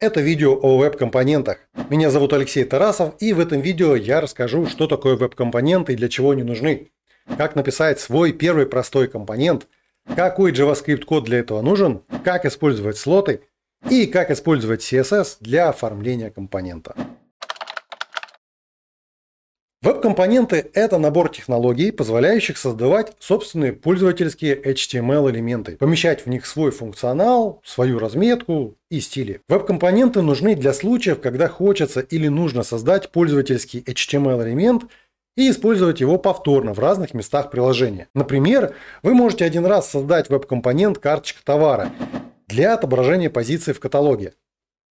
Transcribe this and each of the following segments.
Это видео о веб-компонентах. Меня зовут Алексей Тарасов, и в этом видео я расскажу, что такое веб-компоненты и для чего они нужны, как написать свой первый простой компонент, какой JavaScript-код для этого нужен, как использовать слоты и как использовать CSS для оформления компонента. Веб-компоненты – это набор технологий, позволяющих создавать собственные пользовательские HTML-элементы, помещать в них свой функционал, свою разметку и стили. Веб-компоненты нужны для случаев, когда хочется или нужно создать пользовательский HTML-элемент и использовать его повторно в разных местах приложения. Например, вы можете один раз создать веб-компонент карточка товара для отображения позиции в каталоге.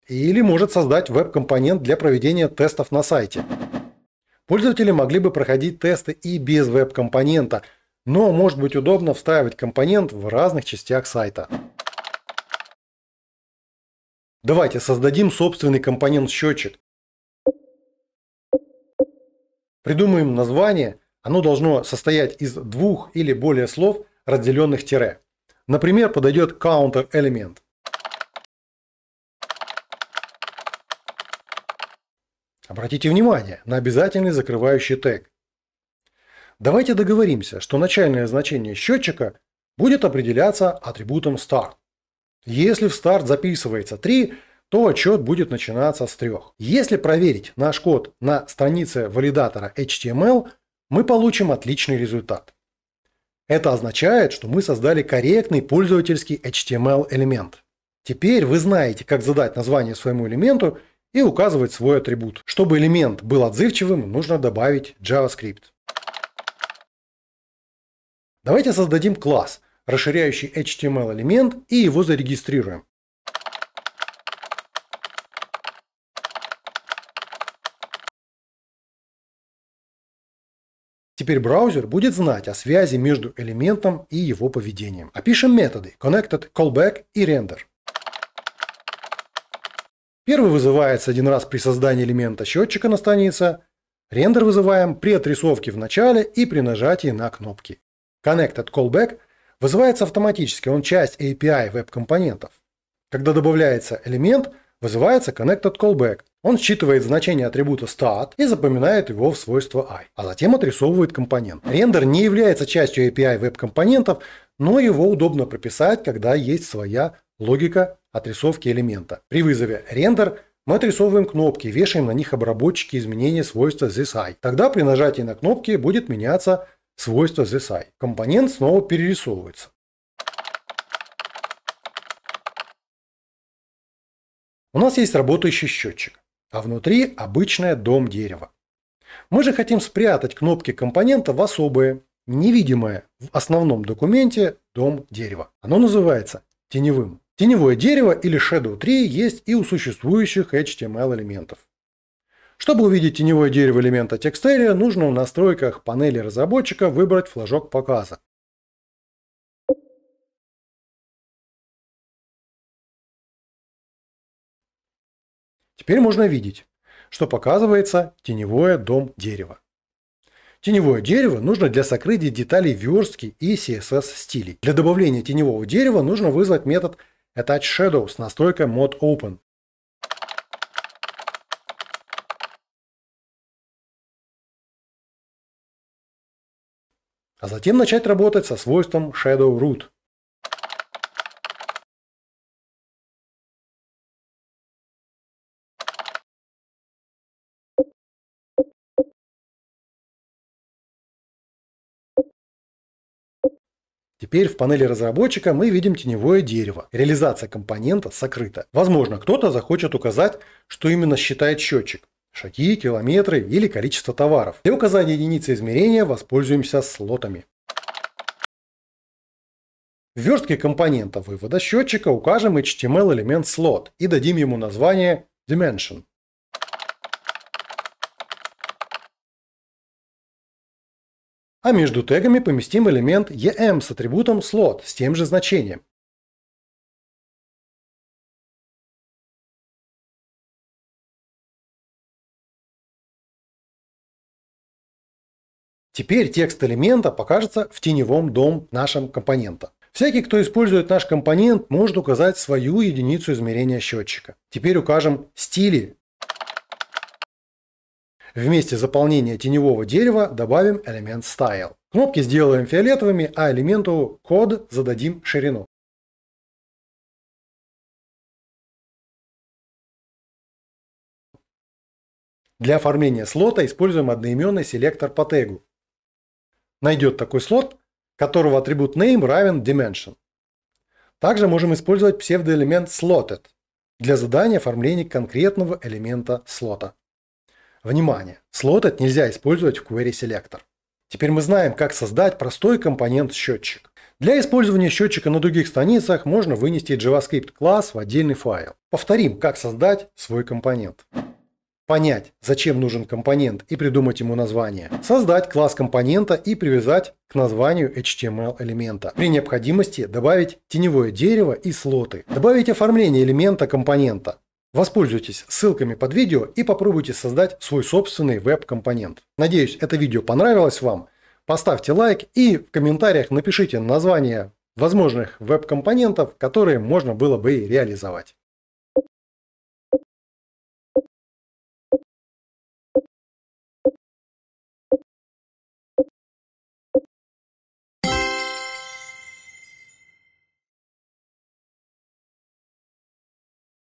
Или может создать веб-компонент для проведения тестов на сайте – Пользователи могли бы проходить тесты и без веб-компонента, но может быть удобно встраивать компонент в разных частях сайта. Давайте создадим собственный компонент-счетчик. Придумаем название. Оно должно состоять из двух или более слов, разделенных тире. Например, подойдет counter элемент. Обратите внимание на обязательный закрывающий тег. Давайте договоримся, что начальное значение счетчика будет определяться атрибутом start. Если в старт записывается 3, то отчет будет начинаться с 3. Если проверить наш код на странице валидатора HTML, мы получим отличный результат. Это означает, что мы создали корректный пользовательский HTML элемент. Теперь вы знаете, как задать название своему элементу и указывать свой атрибут. Чтобы элемент был отзывчивым, нужно добавить JavaScript. Давайте создадим класс, расширяющий HTML элемент и его зарегистрируем. Теперь браузер будет знать о связи между элементом и его поведением. Опишем методы connected, callback и render. Первый вызывается один раз при создании элемента счетчика на странице. Рендер вызываем при отрисовке в начале и при нажатии на кнопки. Connected Callback вызывается автоматически, он часть API веб-компонентов. Когда добавляется элемент, вызывается Connected Callback. Он считывает значение атрибута start и запоминает его в свойство i, а затем отрисовывает компонент. Рендер не является частью API веб-компонентов, но его удобно прописать, когда есть своя логика отрисовки элемента. При вызове render мы отрисовываем кнопки и вешаем на них обработчики изменения свойства ZSI. Тогда при нажатии на кнопки будет меняться свойство ZSI. Компонент снова перерисовывается. У нас есть работающий счетчик, а внутри обычное дом дерева. Мы же хотим спрятать кнопки компонента в особое невидимое в основном документе дом дерева. Оно называется теневым. Теневое дерево или Shadow 3 есть и у существующих HTML элементов. Чтобы увидеть теневое дерево элемента текстария, нужно в настройках панели разработчика выбрать флажок показа. Теперь можно видеть, что показывается теневое дом дерева. Теневое дерево нужно для сокрытия деталей верстки и CSS стилей. Для добавления теневого дерева нужно вызвать метод это Shadow с настройкой Mod Open. А затем начать работать со свойством Shadow Root. Теперь в панели разработчика мы видим теневое дерево. Реализация компонента сокрыта. Возможно, кто-то захочет указать, что именно считает счетчик. Шаги, километры или количество товаров. Для указания единицы измерения воспользуемся слотами. В верстке компонента вывода счетчика укажем HTML элемент слот и дадим ему название dimension. а между тегами поместим элемент em с атрибутом slot с тем же значением. Теперь текст элемента покажется в теневом дом нашем компонента. Всякий, кто использует наш компонент, может указать свою единицу измерения счетчика. Теперь укажем стили Вместе заполнения теневого дерева добавим элемент Style. Кнопки сделаем фиолетовыми, а элементу код зададим ширину. Для оформления слота используем одноименный селектор по тегу. Найдет такой слот, которого атрибут name равен dimension. Также можем использовать псевдоэлемент slotted для задания оформления конкретного элемента слота. Внимание! Слотед нельзя использовать в Query Selector. Теперь мы знаем, как создать простой компонент-счетчик. Для использования счетчика на других страницах можно вынести JavaScript класс в отдельный файл. Повторим, как создать свой компонент. Понять, зачем нужен компонент и придумать ему название. Создать класс компонента и привязать к названию HTML элемента. При необходимости добавить теневое дерево и слоты. Добавить оформление элемента компонента. Воспользуйтесь ссылками под видео и попробуйте создать свой собственный веб-компонент. Надеюсь, это видео понравилось вам. Поставьте лайк и в комментариях напишите название возможных веб-компонентов, которые можно было бы реализовать.